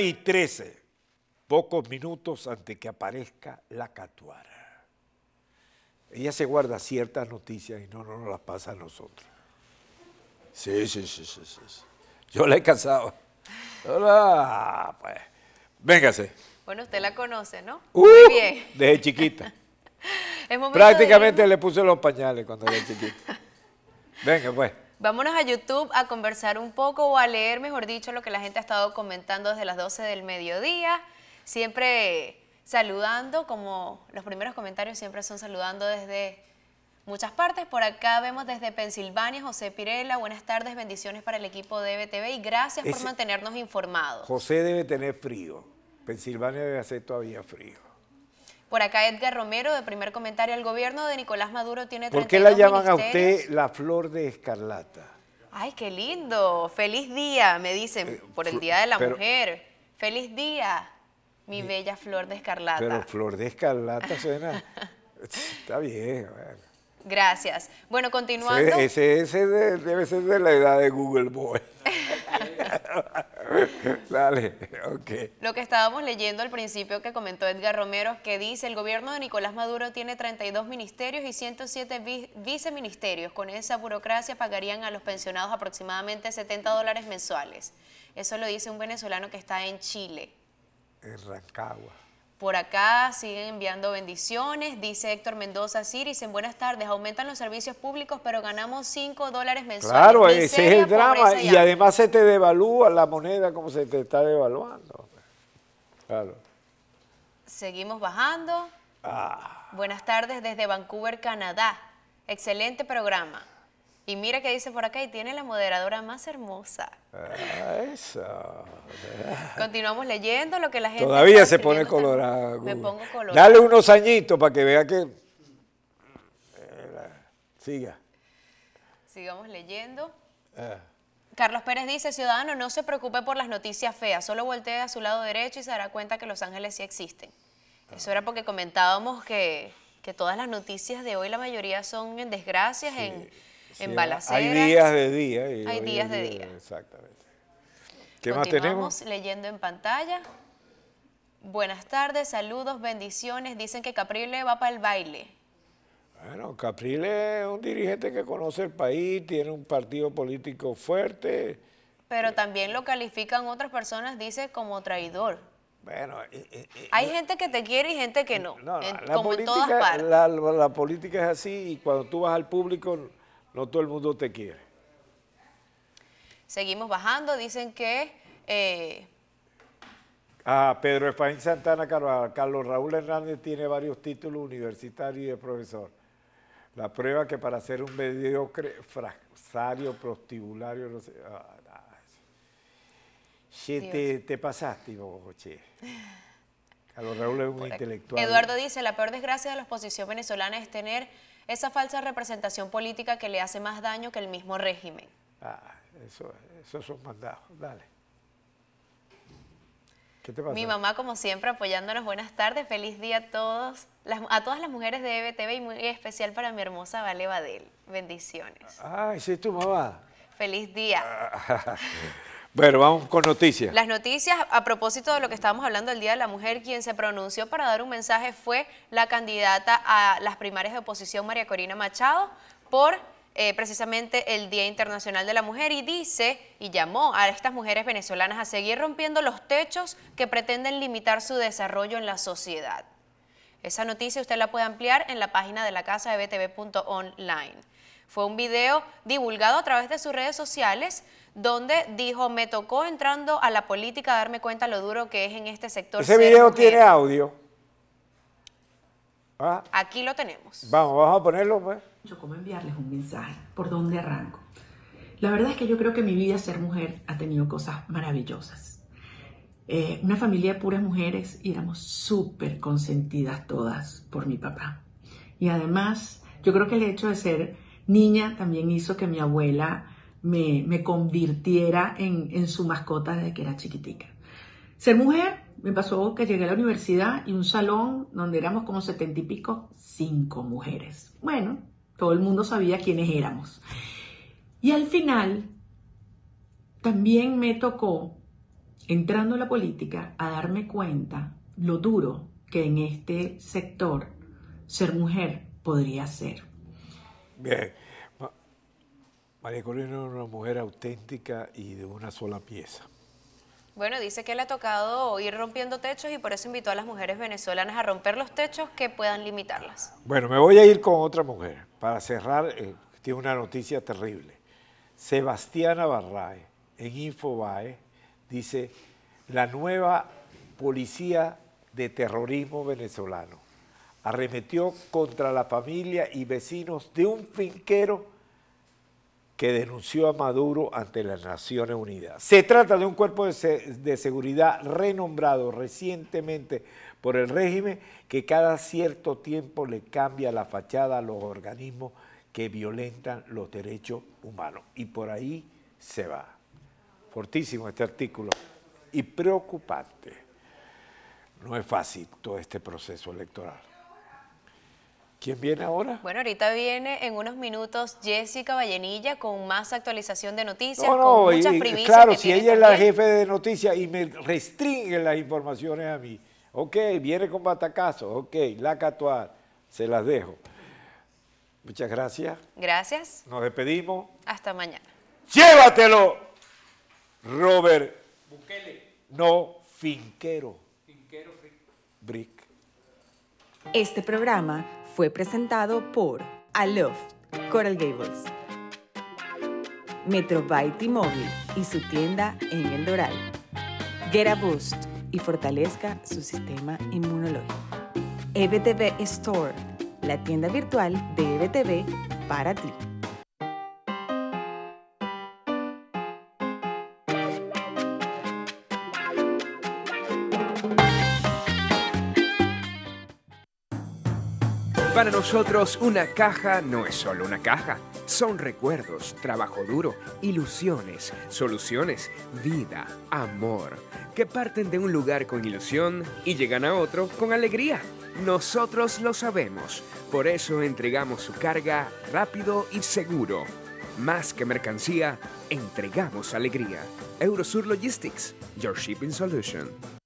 y 13, pocos minutos antes que aparezca la catuara. Ella se guarda ciertas noticias y no, nos las pasa a nosotros. Sí, sí, sí, sí, sí. Yo la he casado. Hola, pues. Véngase. Bueno, usted la conoce, ¿no? Uh, Muy bien. Desde chiquita. Prácticamente le puse los pañales cuando era chiquita. Venga, pues. Vámonos a YouTube a conversar un poco o a leer, mejor dicho, lo que la gente ha estado comentando desde las 12 del mediodía. Siempre saludando, como los primeros comentarios siempre son saludando desde muchas partes. Por acá vemos desde Pensilvania, José Pirela, buenas tardes, bendiciones para el equipo de BTV y gracias por mantenernos informados. José debe tener frío, Pensilvania debe hacer todavía frío. Por acá Edgar Romero, de primer comentario, al gobierno de Nicolás Maduro tiene 32 ¿Por qué la llaman a usted la flor de escarlata? Ay, qué lindo. Feliz día, me dicen, eh, por el Día de la Mujer. Feliz día, mi bella flor de escarlata. Pero flor de escarlata suena... está bien, Gracias. Bueno, continuando... Ese, ese, debe ser de la edad de Google Boy. Lo que estábamos leyendo al principio que comentó Edgar Romero, que dice, el gobierno de Nicolás Maduro tiene 32 ministerios y 107 viceministerios. Con esa burocracia pagarían a los pensionados aproximadamente 70 dólares mensuales. Eso lo dice un venezolano que está en Chile. En Rancagua. Por acá siguen enviando bendiciones. Dice Héctor Mendoza Siris, en buenas tardes, aumentan los servicios públicos, pero ganamos 5 dólares mensuales. Claro, ese es el drama. Y, además se te devalúa la moneda como se te está devaluando. Claro. Seguimos bajando. Ah. Buenas tardes desde Vancouver, Canadá. Excelente programa. Y mira que dice por acá, y tiene la moderadora más hermosa. Ah, eso. Continuamos leyendo lo que la gente... Todavía se pone colorado. Me pongo colorado. Dale unos añitos para que vea que... Eh, siga. Sigamos leyendo. Ah. Carlos Pérez dice, ciudadano, no se preocupe por las noticias feas, solo voltee a su lado derecho y se dará cuenta que Los Ángeles sí existen. Ah. Eso era porque comentábamos que, todas las noticias de hoy, la mayoría son en desgracias, en hay días de día. hay días de día. Exactamente. ¿Qué más tenemos? leyendo en pantalla. Buenas tardes, saludos, bendiciones. Dicen que Caprile va para el baile. Bueno, Caprile es un dirigente que conoce el país, tiene un partido político fuerte. Pero también lo califican otras personas, dice, como traidor. Bueno, hay gente que te quiere y gente que no, como en todas partes. la política es así y cuando tú vas al público no todo el mundo te quiere. Seguimos bajando, dicen que... Ah, Pedro Efraín Santana Carvalho, Carlos Raúl Hernández tiene varios títulos universitarios y de profesor. La prueba que para ser un mediocre fracasario, prostibulario, no sé, ah, te, pasaste, Carlos Raúl es un intelectual. Eduardo dice, la peor desgracia de la oposición venezolana es tener esa falsa representación política que le hace más daño que el mismo régimen. Ah, eso, eso es un mandado. Dale. ¿Qué te pasa? Mi mamá, como siempre, apoyándonos. Buenas tardes, feliz día a todos, a todas las mujeres de EBTV y muy especial para mi hermosa Vale Badel. Bendiciones. Ay, ah, sí, tu mamá. Feliz día. Bueno, vamos con noticias. Las noticias, a propósito de lo que estábamos hablando el Día de la Mujer, quien se pronunció para dar un mensaje fue la candidata a las primarias de oposición, María Corina Machado, por eh, precisamente el Día Internacional de la Mujer y dice y llamó a estas mujeres venezolanas a seguir rompiendo los techos que pretenden limitar su desarrollo en la sociedad. Esa noticia usted la puede ampliar en la página de la casa de btv.online. Fue un video divulgado a través de sus redes sociales donde dijo, me tocó entrando a la política darme cuenta lo duro que es en este sector. Ese video tiene audio. Ah. Aquí lo tenemos. Vamos, vamos a ponerlo pues. ¿Cómo enviarles un mensaje? ¿Por dónde arranco? La verdad es que yo creo que mi vida ser mujer ha tenido cosas maravillosas. Eh, una familia de puras mujeres y éramos súper consentidas todas por mi papá. Y además, yo creo que el hecho de ser niña también hizo que mi abuela me, convirtiera en, en, su mascota desde que era chiquitica. Ser mujer, me pasó que llegué a la universidad y un salón donde éramos como setenta y pico, cinco mujeres. Bueno, todo el mundo sabía quiénes éramos. Y al final, también me tocó, entrando en la política, a darme cuenta lo duro que en este sector ser mujer podría ser. Bien. María Corina es una mujer auténtica y de una sola pieza. Bueno, dice que le ha tocado ir rompiendo techos y por eso invitó a las mujeres venezolanas a romper los techos que puedan limitarlas. Bueno, me voy a ir con otra mujer. Para cerrar, eh, tiene una noticia terrible. Sebastiana Barrae, en Infobae, dice, la nueva policía de terrorismo venezolano arremetió contra la familia y vecinos de un finquero que denunció a Maduro ante las Naciones Unidas. Se trata de un cuerpo de, seguridad renombrado recientemente por el régimen que cada cierto tiempo le cambia la fachada a los organismos que violentan los derechos humanos. Y por ahí se va. Fortísimo este artículo y preocupante. No es fácil todo este proceso electoral. ¿Quién viene ahora? Bueno, ahorita viene en unos minutos Jessica Vallenilla con más actualización de noticias, con muchas y, Claro, si ella es la jefe de noticias y me restringe las informaciones a mí. Ok, viene con batacazo, ok, la catuar, se las dejo. Muchas gracias. Gracias. Nos despedimos. Hasta mañana. Llévatelo, Robert. Bukele. No, Finquero. Finquero. Brick. Este programa fue presentado por Love Coral Gables, Metro Móvil mobile y su tienda en El Doral. Get a Boost y fortalezca su sistema inmunológico. EBTV Store, la tienda virtual de EBTV para ti. Para nosotros, una caja no es solo una caja. Son recuerdos, trabajo duro, ilusiones, soluciones, vida, amor, que parten de un lugar con ilusión y llegan a otro con alegría. Nosotros lo sabemos, por eso entregamos su carga rápido y seguro. Más que mercancía, entregamos alegría. Eurosur Logistics, Your Shipping Solution.